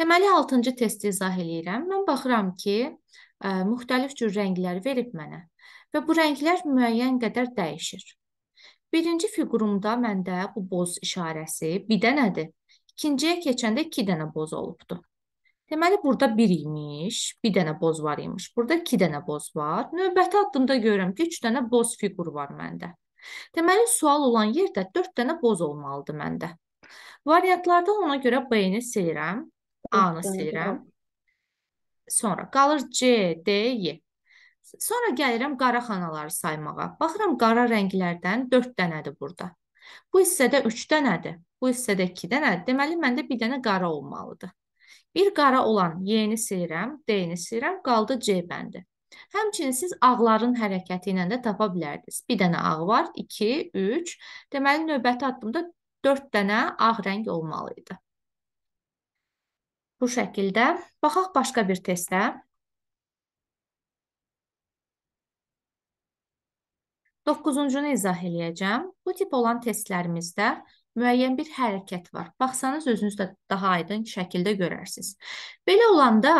Deməli 6-cı testi izah eləyirəm. Mən baxıram ki, ə, müxtəlif cür rənglər verib mənə və bu rənglər müəyyən qədər dəyişir. Birinci fiqurumda məndə bu boz işarəsi bir dənədir. İkinciyə keçəndə 2 iki dənə boz olubdu. Deməli burada 1 imiş, 1 dənə boz var imiş. Burada 2 dənə boz var. Növbəti addımda görürəm ki, 3 dənə boz fiqur var məndə. Deməli sual olan yerdə 4 dənə boz olmalıdır məndə. Variantlarda ona görə B-ni silirəm. A-nı silirəm. Sonra qalır C, D, Y. Sonra gəlirəm qara xanaları saymağa. Baxıram qara rənglərdən 4 dənədir burada. Bu hissədə 3 dənədir. Bu hissədə 2 dənədir. Deməli məndə bir dənə qara olmalıdır. Bir qara olan Y-ni silirəm, D-ni silirəm, qaldı C bəndi. Həmçinin siz ağların hərəkəti ilə də tapa bilərdiniz. Bir dənə ağ var, 2, 3. Deməli növbəti addımda 4 dənə ağ rəng olmalı idi. Bu şəkildə. Baxaq başqa bir testə. Doqquzuncunu izah eləyəcəm. Bu tip olan testlərimizdə müəyyən bir hərəkət var. Baxsanız, özünüz də daha aydın şəkildə görərsiniz. Belə olanda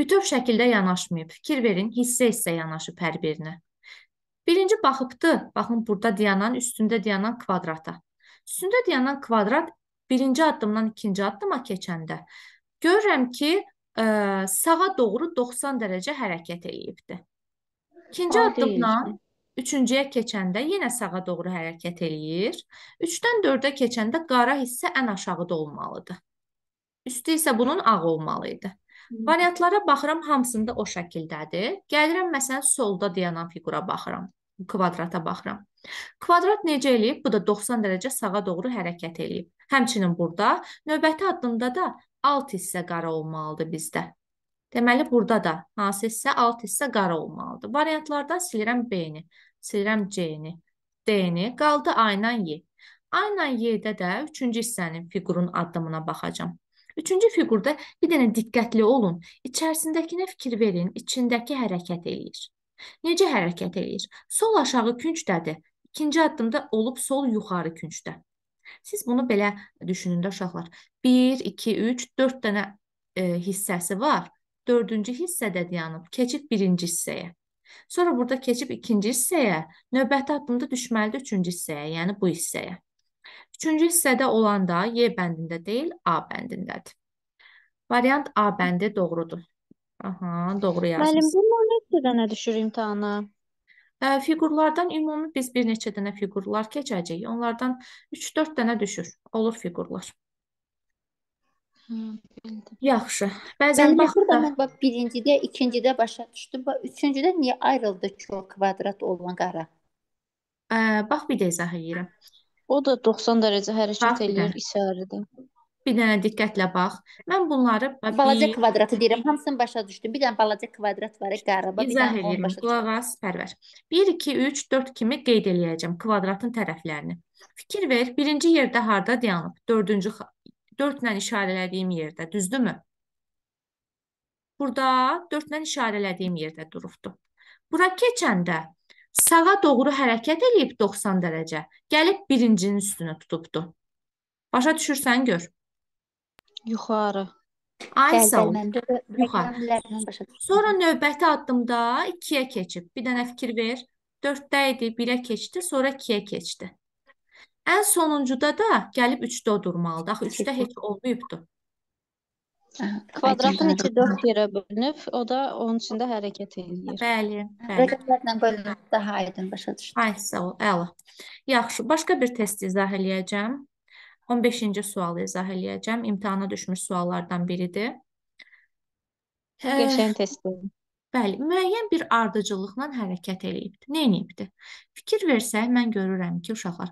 bütöv şəkildə yanaşmayıb. Fikir verin, hissə-hissə yanaşıb hər birinə. Birinci baxıbdı, baxın, burada dayanan, üstündə dayanan kvadrata. Üstündə dayanan kvadrat birinci addımdan ikinci addıma keçəndə Görürəm ki, ə, e, sağa doğru 90 dərəcə hərəkət eləyibdi. İkinci addımdan üçüncüyə keçəndə yenə sağa doğru hərəkət eləyir. 3-dən 4-ə keçəndə qara hissə ən aşağıda olmalıdır. Üstü isə bunun ağ olmalı idi. Variantlara baxıram, hamısında o şəkildədir. Gəlirəm məsələn solda dayanan fiqura baxıram, kvadrata baxıram. Kvadrat necə eləyib? Bu da 90 dərəcə sağa doğru hərəkət eləyib. Həmçinin burada növbəti addımda da alt hissə qara olmalıdır bizdə. Deməli, burada da hansı hissə alt hissə qara olmalıdır. Variantlardan silirəm B-ni, silirəm C-ni, D-ni, qaldı A-nan Y. A-nan Y-də də üçüncü hissənin figurun addımına baxacam. Üçüncü figurda bir dənə diqqətli olun, içərisindəkinə fikir verin, içindəki hərəkət eləyir. Necə hərəkət eləyir? Sol aşağı küncdədir, ikinci addımda olub sol yuxarı küncdə. Siz bunu belə düşünün də uşaqlar. 1, 2, 3, 4 dənə e, hissəsi var. Dördüncü hissədə dayanıb keçib birinci hissəyə. Sonra burada keçib ikinci hissəyə, növbəti addımda düşməlidir üçüncü hissəyə, yəni bu hissəyə. Üçüncü hissədə olanda Y bəndində deyil, A bəndindədir. Variant A bəndi doğrudur. Aha, doğru yazmışsınız. Müəllim, bu neçə dənə düşür imtahana? Fiqurlardan ümumi biz bir neçə dənə fiqurlar keçəcəyik. Onlardan 3-4 dənə düşür. Olur fiqurlar. Hı, Yaxşı. Bəzən baxır da. Mən bax birincidə, ikincidə başa düşdüm. Bax üçüncüdə niyə ayrıldı çox kvadrat olan qara? Ə, bax bir də izah edirəm. O da 90 dərəcə hərəkət eləyir isarədə. Bir dənə diqqətlə bax. Mən bunları balaca bir, kvadratı deyirəm. Hamısını başa düşdüm. Bir dənə balaca kvadrat var, qaraba, bir dənə onu başa düşdüm. Qulaq as, Pərvər. 1 2 3 4 kimi qeyd eləyəcəm kvadratın tərəflərini. Fikir ver, birinci yerdə harda dayanıb? 4-cü 4 ilə işarələdiyim yerdə, düzdürmü? Burada 4 ilə işarələdiyim yerdə durubdu. Bura keçəndə sağa doğru hərəkət eləyib 90 dərəcə, gəlib birincinin üstünə tutubdu. Başa düşürsən gör. Yuxarı. Ay sağ ol. Gəlməm. Yuxarı. Rəqəmlərlə başa düşdüm. Sonra növbəti addımda 2-yə keçib. Bir dənə fikir ver. 4-də idi, 1-ə keçdi, sonra 2-yə keçdi. Ən sonuncuda da gəlib 3-də durmalıdır. Axı 3-də heç olmayıbdı. Kvadratın içi 4 yerə bölünüb, o da onun içində hərəkət eləyir. Bəli, bəli. Rəqəmlərlə bölünüb daha aydın başa düşdüm. Ay sağ ol, əla. Yaxşı, başqa bir test izah eləyəcəm. 15-ci sualı izah eləyəcəm. İmtahana düşmüş suallardan biridir. Qəşəng hə. testdir. Bəli, müəyyən bir ardıcıllıqla hərəkət eləyibdi. Nə edibdi? Fikir versək, mən görürəm ki, uşaqlar,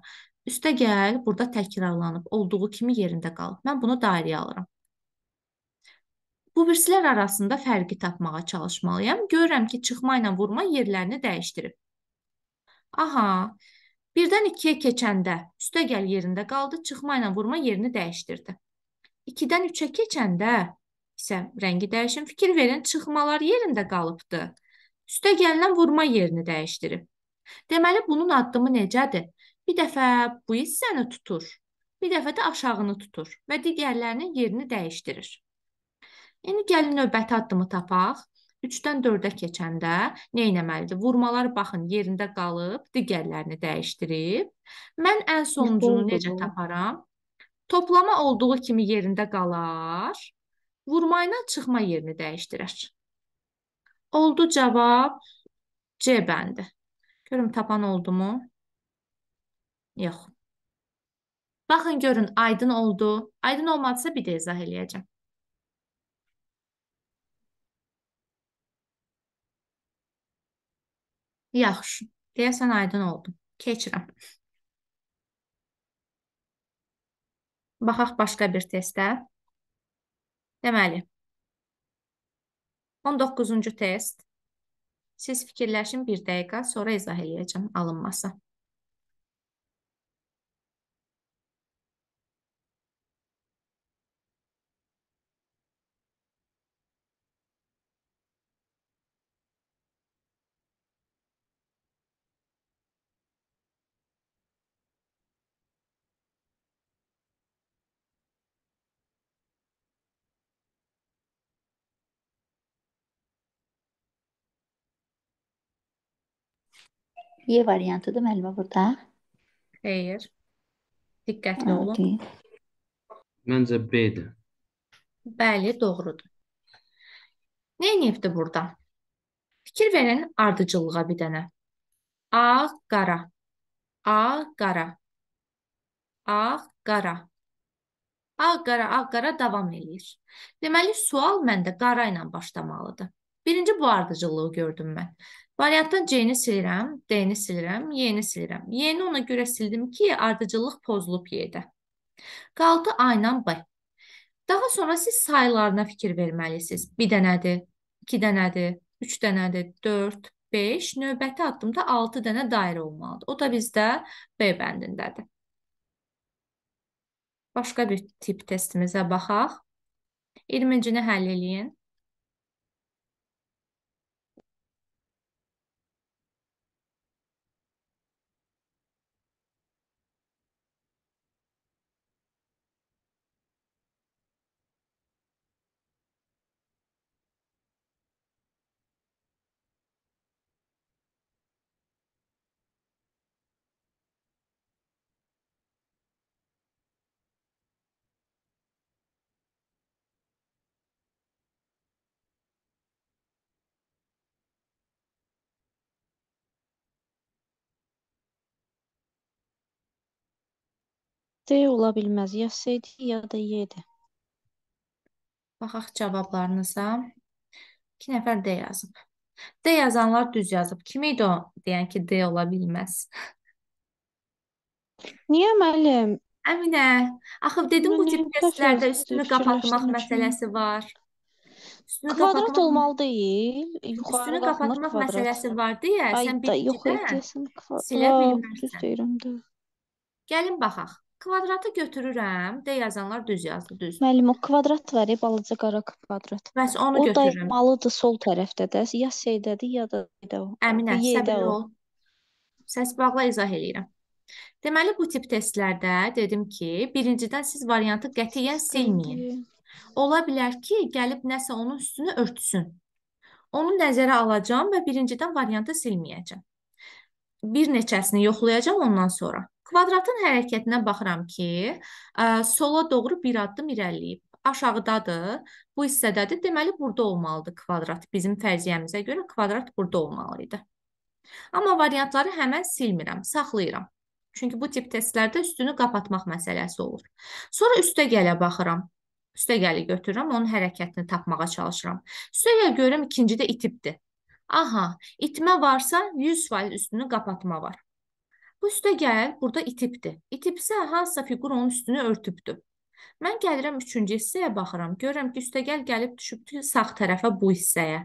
üstə gəl, burada təkrarlanıb, olduğu kimi yerində qal. Mən bunu dairəyə alıram. Bu birisilər arasında fərqi tapmağa çalışmalıyam. Görürəm ki, çıxma ilə vurma yerlərini dəyişdirib. Aha, Birdən 2-yə keçəndə üstəgəl yerində qaldı, çıxma ilə vurma yerini dəyişdirdi. 2-dən 3-ə keçəndə isə rəngi dəyişin, fikir verin, çıxmalar yerində qalıbdı. Üstəgəllə vurma yerini dəyişdirib. Deməli bunun addımı necədir? Bir dəfə bu hissəni tutur, bir dəfə də aşağını tutur və digərlərinin yerini dəyişdirir. İndi gəlin növbəti addımı tapaq. 3-dən 4-ə keçəndə nə etməlidir? Vurmalar baxın yerində qalıb, digərlərini dəyişdirib. Mən ən sonuncunu necə taparam? Toplama olduğu kimi yerində qalar, vurma ilə çıxma yerini dəyişdirər. Oldu cavab C bəndi. Görüm tapan oldumu? Yox. Baxın görün aydın oldu. Aydın olmadısa bir də izah eləyəcəm. Yaxşı. Deyəsən aydın oldu. Keçirəm. Baxaq başqa bir testə. Deməli, 19-cu test. Siz fikirləşin bir dəqiqə, sonra izah eləyəcəm alınmasa. Y variantı değil mi Elma burada? Xeyr. Diqqətli olun. Ah, okay. Məncə B-dir. Bəli, doğrudur. Neyniyibdir burada? Fikir verin ardıcılığa bir dənə. Ağ, qara. Ağ, qara. Ağ, qara. Ağ, qara, ağ, qara davam eləyir. Deməli, sual məndə qara ilə başlamalıdır. Birinci bu ardıcılığı gördüm mən. Variantdan C-ni silirəm, D-ni silirəm, Y-ni e silirəm. Y-ni ona görə sildim ki, ardıcıllıq pozulub Y-də. Qaldı A ilə B. Daha sonra siz sayılarına fikir verməlisiniz. Bir dənədir, iki dənədir, üç dənədir, dörd, beş. Növbəti addımda altı dənə dairə olmalıdır. O da bizdə B bəndindədir. Başqa bir tip testimizə baxaq. 20-cini həll eləyin. C ola bilməz. Ya C-dir, ya da Y-dir. Baxaq cavablarınıza. İki nəfər D yazıb. D yazanlar düz yazıb. Kim idi o deyən ki, D ola bilməz? Niyə müəllim? Əminə, axı dedim bu tip testlərdə üstünü qapatmaq məsələsi var. Üstünü Kvadrat qapatmaq olmalı deyil. Yuxarı üstünü qapatmaq kvadrat. məsələsi var deyə Ay, sən da, yox, bilgidən silə bilmərsən. Düz deyirəm də. Gəlin baxaq kvadratı götürürəm də yazanlar düz yazdı, düz. Müəllim, o kvadrat var, balaca qara kvadrat. Bəs onu o götürürəm. O dayanmalıdır sol tərəfdə də. Ya şeydədir, ya da o. Əminə, səbirli ol. Səs bağla izah eləyirəm. Deməli, bu tip testlərdə dedim ki, birincidən siz variantı qətiyyən silməyin. Ola bilər ki, gəlib nəsə onun üstünü örtsün. Onu nəzərə alacağam və birincidən variantı silməyəcəm. Bir neçəsini yoxlayacam ondan sonra. Kvadratın hərəkətinə baxıram ki, ə, sola doğru bir addım irəliləyib. Aşağıdadır, bu hissədədir. Deməli, burada olmalıdır kvadrat. Bizim fərziyyəmizə görə kvadrat burada olmalı idi. Amma variantları həmən silmirəm, saxlayıram. Çünki bu tip testlərdə üstünü qapatmaq məsələsi olur. Sonra üstə gələ baxıram. Üstə gəli götürürəm, onun hərəkətini tapmağa çalışıram. Üstə gəl görürəm, ikincidə itibdir. Aha, itmə varsa 100% üstünü qapatma var. Bu üstəgəl burada itibdir. İtibsə hansısa fiqur onun üstünü örtübdür. Mən gəlirəm 3-cü hissəyə baxıram. Görürəm ki, üstəgəl gəlib düşübdür sağ tərəfə bu hissəyə.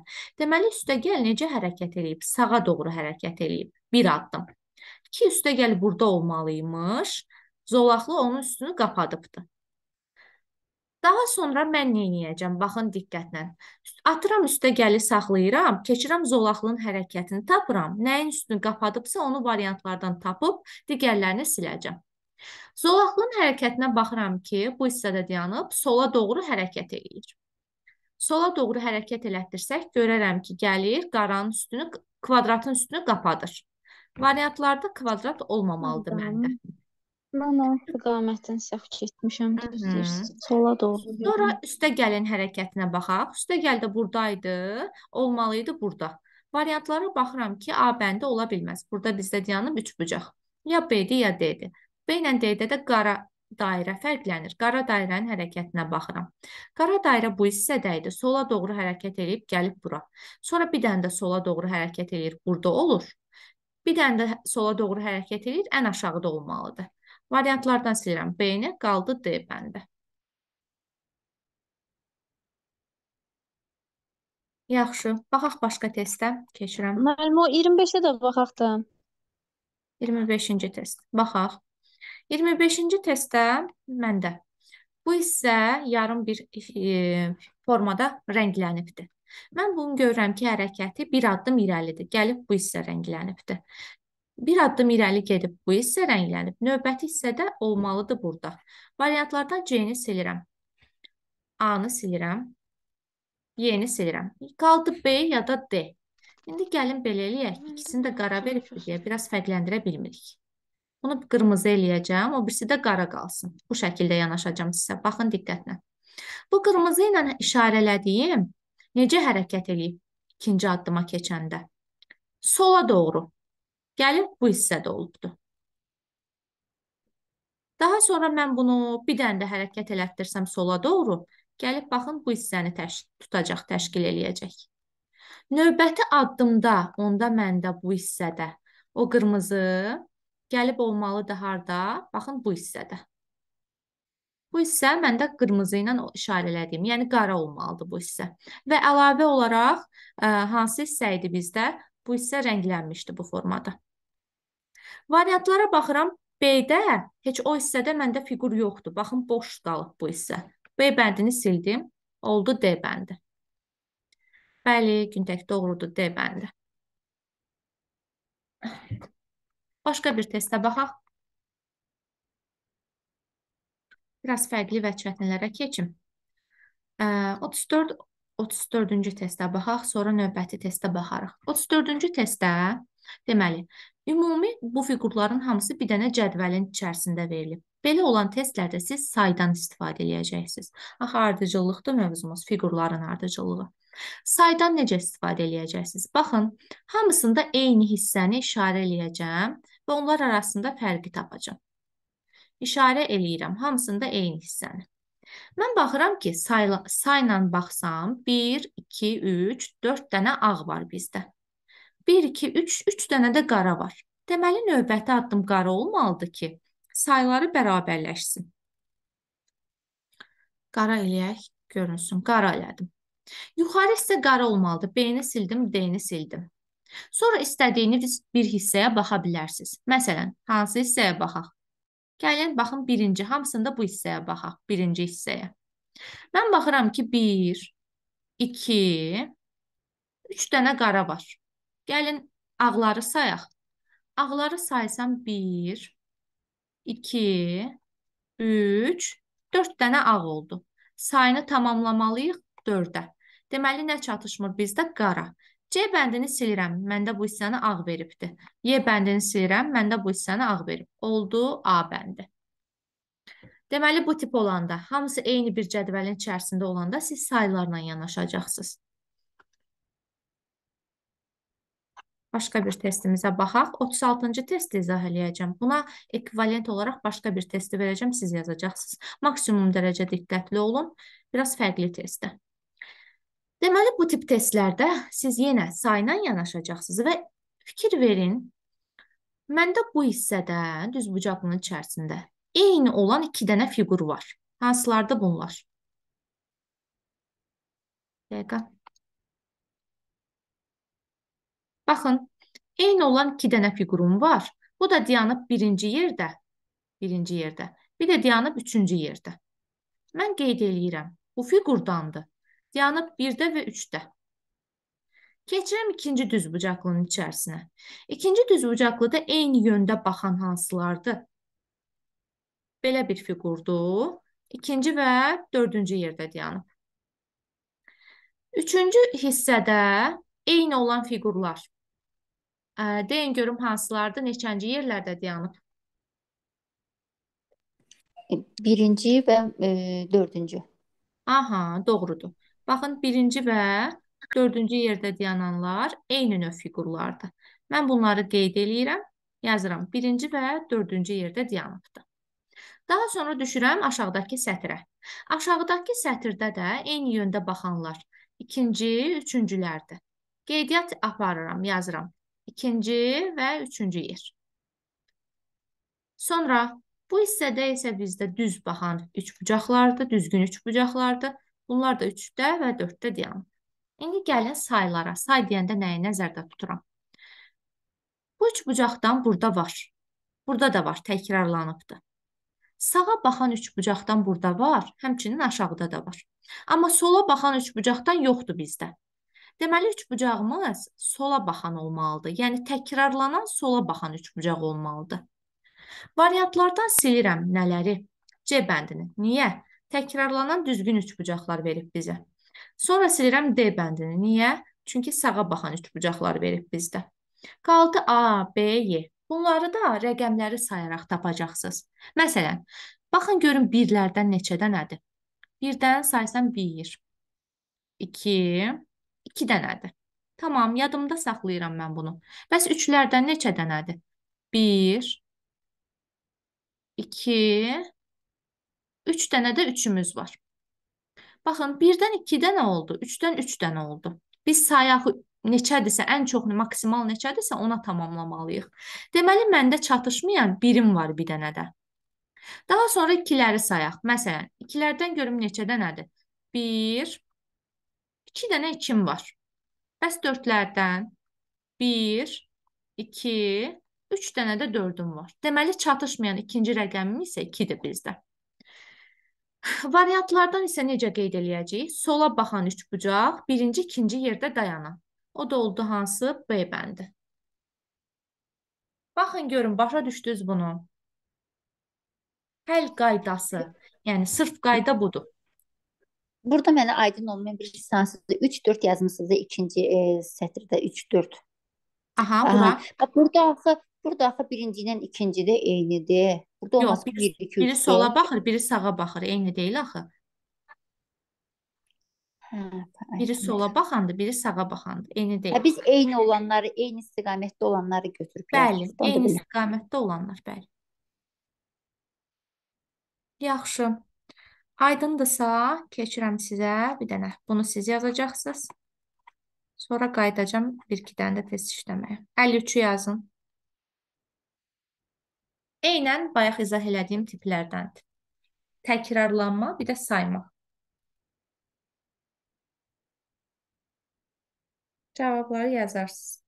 Deməli üstəgəl necə hərəkət eləyib? Sağa doğru hərəkət eləyib. Bir addım. 2 üstəgəl burada olmalıymış. Zolaqlı onun üstünü qapadıbdı. Daha sonra mən nə edəcəm? Baxın diqqətlə. Atıram üstə gəli saxlayıram, keçirəm zolaqlının hərəkətini tapıram. Nəyin üstünü qapadıbsa onu variantlardan tapıb digərlərini siləcəm. Zolaqlının hərəkətinə baxıram ki, bu hissədə dayanıb sola doğru hərəkət eləyir. Sola doğru hərəkət elətdirsək görərəm ki, gəlir qaranın üstünü kvadratın üstünü qapadır. Variantlarda kvadrat olmamalıdır məndə. Mən onun istiqamətini səhv keçmişəm, düz deyirsiz. Sola doğru. Sonra üstə gəlin hərəkətinə baxaq. Üstə gəl də buradaydı, olmalı idi burada. Variantlara baxıram ki, A bəndi ola bilməz. Burada bizdə dayanıb üç bucaq. Ya B-dir, ya D-dir. B ilə D-də də qara dairə fərqlənir. Qara dairənin hərəkətinə baxıram. Qara dairə bu hissədə idi. Sola doğru hərəkət edib gəlib bura. Sonra bir dənə də sola doğru hərəkət eləyir, burada olur. Bir dənə də sola doğru hərəkət eləyir, ən aşağıda olmalıdır. Variantlardan silirəm B-ni, qaldı D bəndi. Yaxşı, baxaq başqa testə, keçirəm. Müəllim, o 25-ə də baxaq da. 25-ci test, baxaq. 25-ci testdə məndə. Bu isə yarım bir e, formada rənglənibdir. Mən bunu görürəm ki, hərəkəti bir addım irəlidir. Gəlib bu hissə rənglənibdir. Bir addım irəli gedib bu hissə rənglənib. Növbəti hissədə olmalıdır burada. Variantlardan C-ni silirəm. A-nı silirəm. Y-ni silirəm. Qaldı B ya da D. İndi gəlin belə eləyək. İkisini də qara verib deyə biraz fərqləndirə bilmirik. Bunu qırmızı eləyəcəm, o birisi də qara qalsın. Bu şəkildə yanaşacağam sizə. Baxın diqqətlə. Bu qırmızı ilə işarələdiyim necə hərəkət eləyib ikinci addıma keçəndə? Sola doğru. Gəlir bu hissədə olubdur. Daha sonra mən bunu bir dənə də hərəkət elətdirsəm sola doğru, gəlib baxın bu hissəni təş tutacaq, təşkil eləyəcək. Növbəti addımda, onda məndə bu hissədə o qırmızı gəlib olmalıdır harda? Baxın bu hissədə. Bu hissə məndə qırmızı ilə işarə elədiyim, yəni qara olmalıdır bu hissə. Və əlavə olaraq ə, hansı hissə idi bizdə? Bu hissə rənglənmişdi bu formada. Variantlara baxıram. B-də heç o hissədə məndə fiqur yoxdur. Baxın, boş qalıb bu hissə. B bəndini sildim. Oldu D bəndi. Bəli, gündək doğrudur D bəndi. Başqa bir testə baxaq. Biraz fərqli vəçvətnələrə keçim. 34 34-cü testə baxaq, sonra növbəti testə baxarıq. 34-cü testdə deməli, Ümumi bu fiqurların hamısı bir dənə cədvəlin içərisində verilib. Belə olan testlərdə siz saydan istifadə eləyəcəksiniz. Axı ardıcıllıqdır mövzumuz, fiqurların ardıcıllığı. Saydan necə istifadə eləyəcəksiniz? Baxın, hamısında eyni hissəni işarə eləyəcəm və onlar arasında fərqi tapacağam. İşarə eləyirəm hamısında eyni hissəni. Mən baxıram ki, sayla, sayla baxsam 1, 2, 3, 4 dənə ağ var bizdə. 1, 2, 3, 3 dənə də qara var. Deməli, növbəti addım qara olmalıdır ki, sayları bərabərləşsin. Qara eləyək, görünsün. Qara elədim. Yuxarı hissə qara olmalıdır. B-ni sildim, D-ni sildim. Sonra istədiyiniz bir hissəyə baxa bilərsiniz. Məsələn, hansı hissəyə baxaq? Gəlin, baxın, birinci, hamısında bu hissəyə baxaq, birinci hissəyə. Mən baxıram ki, 1, 2, 3 dənə qara var. Gəlin ağları sayaq. Ağları saysam 1, 2, 3, 4 dənə ağ oldu. Sayını tamamlamalıyıq 4-ə. Deməli, nə çatışmır bizdə? Qara. C bəndini silirəm, məndə bu hissəni ağ veribdir. Y bəndini silirəm, məndə bu hissəni ağ verib. Oldu A bəndi. Deməli, bu tip olanda, hamısı eyni bir cədvəlin içərisində olanda siz saylarla yanaşacaqsınız. Başqa bir testimizə baxaq. 36-cı testi izah eləyəcəm. Buna ekvivalent olaraq başqa bir testi verəcəm, siz yazacaqsınız. Maksimum dərəcə diqqətli olun. Biraz fərqli testdir. Deməli, bu tip testlərdə siz yenə sayla yanaşacaqsınız və fikir verin. Məndə bu hissədə düz bucaqlının içərisində eyni olan iki dənə fiqur var. Hansılarda bunlar? Dəqiqə. Baxın, eyni olan iki dənə figurum var. Bu da dayanıb birinci yerdə, birinci yerdə. Bir də dayanıb üçüncü yerdə. Mən qeyd eləyirəm, bu figurdandır. Dayanıb 1-də və 3-də. Keçirəm ikinci düzbucaqlının içərisinə. İkinci düzbucaqlıda eyni yöndə baxan hansılardır? Belə bir figurdur. İkinci və dördüncü yerdə dayanıb. Üçüncü hissədə eyni olan figurlar. Ə, deyin görüm hansılardır, neçənci yerlərdə dayanıb? Birinci və e, dördüncü. Aha, doğrudur. Baxın, birinci və dördüncü yerdə dayananlar eyni növ fiqurlardır. Mən bunları qeyd eləyirəm, yazıram. Birinci və dördüncü yerdə dayanıbdır. Daha sonra düşürəm aşağıdakı sətrə. Aşağıdakı sətirdə də eyni yöndə baxanlar ikinci, üçüncülərdir. Qeydiyyat aparıram, yazıram ikinci və üçüncü yer. Sonra bu hissədə isə bizdə düz baxan üç bucaqlardır, düzgün üç bucaqlardır. Bunlar da üçdə və dörddə dayanır. İndi gəlin saylara. Say deyəndə nəyi nəzərdə tuturam? Bu üç bucaqdan burada var. Burada da var, təkrarlanıbdır. Sağa baxan üç bucaqdan burada var, həmçinin aşağıda da var. Amma sola baxan üç bucaqdan yoxdur bizdə. Deməli üçbucağımız sola baxan olmalıdır. Yəni təkrarlanan sola baxan üçbucaq olmalıdır. Variantlardan silirəm nələri? C bəndini. Niyə? Təkrarlanan düzgün üçbucaqlar verib bizə. Sonra silirəm D bəndini. Niyə? Çünki sağa baxan üçbucaqlar verib bizdə. Qaldı A, B, Y. Bunları da rəqəmləri sayaraq tapacaqsınız. Məsələn, baxın görün birlərdən neçədənədir. Birdən saysan 1, 2, 2 dənədir. Tamam, yadımda saxlayıram mən bunu. Bəs üçlərdən neçə dənədir? 1, 2, 3 dənə də üçümüz var. Baxın, 1-dən 2 dənə oldu, 3-dən 3 dənə oldu. Biz sayı axı neçədirsə, ən çoxunu maksimal neçədirsə ona tamamlamalıyıq. Deməli məndə çatışmayan birim var bir dənə də. Daha sonra ikiləri sayaq. Məsələn, ikilərdən görüm neçə dənədir? 1 2 dənə 2-m var. Bəs 4-lərdən 1, 2, 3 dənə də 4-üm var. Deməli, çatışmayan ikinci rəqəmim isə 2-dir bizdə. Variantlardan isə necə qeyd eləyəcəyik? Sola baxan üç bucaq, birinci, ikinci yerdə dayanan. O da oldu hansı? B bəndi. Baxın, görün, başa düşdünüz bunu. Həll qaydası, yəni sırf qayda budur. Burada mənə aydın olmayan bir stansiyada 3-4 yazmısınız da ikinci e, sətirdə 3-4. Aha, bura. Bax burada axı burada axı birinci ilə ikinci də eynidir. Burada olması 1 2 3. Biri sola baxır, biri sağa baxır. Eyni deyil axı. Hə, biri sola baxandı, biri sağa baxandı. Eyni deyil. Hə, biz eyni olanları, eyni istiqamətdə olanları götürüb. Bəli, eyni istiqamətdə olanlar, bəli. Yaxşı. Aydındırsa, keçirəm sizə bir dənə. Bunu siz yazacaqsınız. Sonra qayıdacam 1-2 dənə də test işləməyə. 53-ü yazın. Eynən bayaq izah elədiyim tiplərdəndir. Təkrarlanma, bir də saymaq. Cavabları yazarsınız.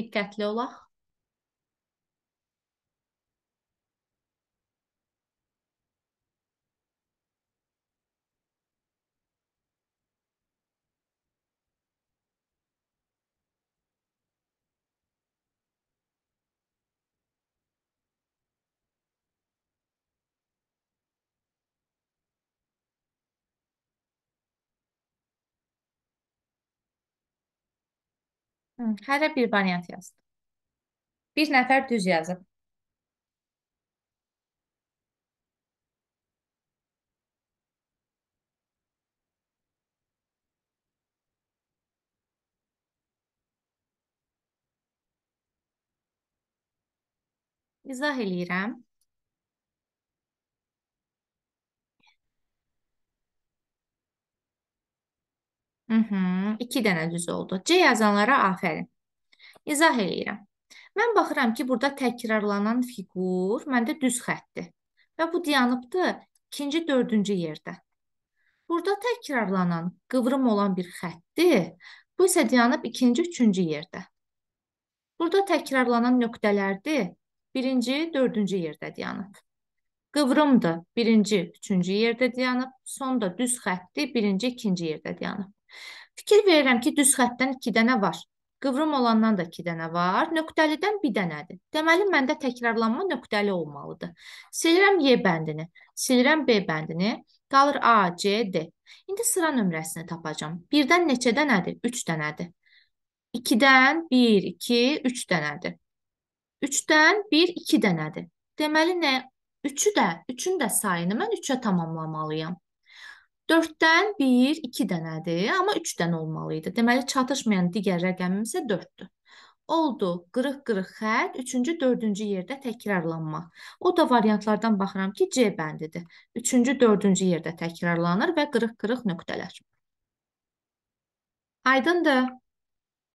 diqqətli olaq. Hı, Hərə bir variant yazdı. Bir nəfər düz yazıb. İzah eləyirəm. Mhm, iki dənə düz oldu. C yazanlara afərin. İzah eləyirəm. Mən baxıram ki, burada təkrarlanan fiqur məndə düz xəttdir. Və bu dayanıbdır ikinci, dördüncü yerdə. Burada təkrarlanan, qıvrım olan bir xəttdir. Bu isə dayanıb ikinci, üçüncü yerdə. Burada təkrarlanan nöqtələrdir. Birinci, dördüncü yerdə dayanıb. Qıvrımdır birinci, üçüncü yerdə dayanıb. Son da düz xəttdir birinci, ikinci yerdə dayanıb. Fikir verirəm ki, düz xəttdən 2 dənə var. Qıvrım olandan da 2 dənə var. Nöqtəlidən 1 dənədir. Deməli məndə təkrarlanma nöqtəli olmalıdır. Silirəm Y bəndini, silirəm B bəndini, qalır A, C, D. İndi sıra nömrəsini tapacağam. 1-dən neçə dənədir? 3 dənədir. 2-dən 1, 2, 3 dənədir. 3-dən 1, 2 dənədir. Deməli nə? 3-ü də, 3-ün də sayını mən 3-ə tamamlamalıyam. 4-dən 1 2 dənədir, amma 3 dənə olmalı idi. Deməli çatışmayan digər rəqəmimiz isə 4-dür. Oldu. Qırıq-qırıq xətt 3-cü, 4-cü yerdə təkrarlanma. O da variantlardan baxıram ki, C bəndidir. 3-cü, 4-cü yerdə təkrarlanır və qırıq-qırıq nöqtələr. Aydındır?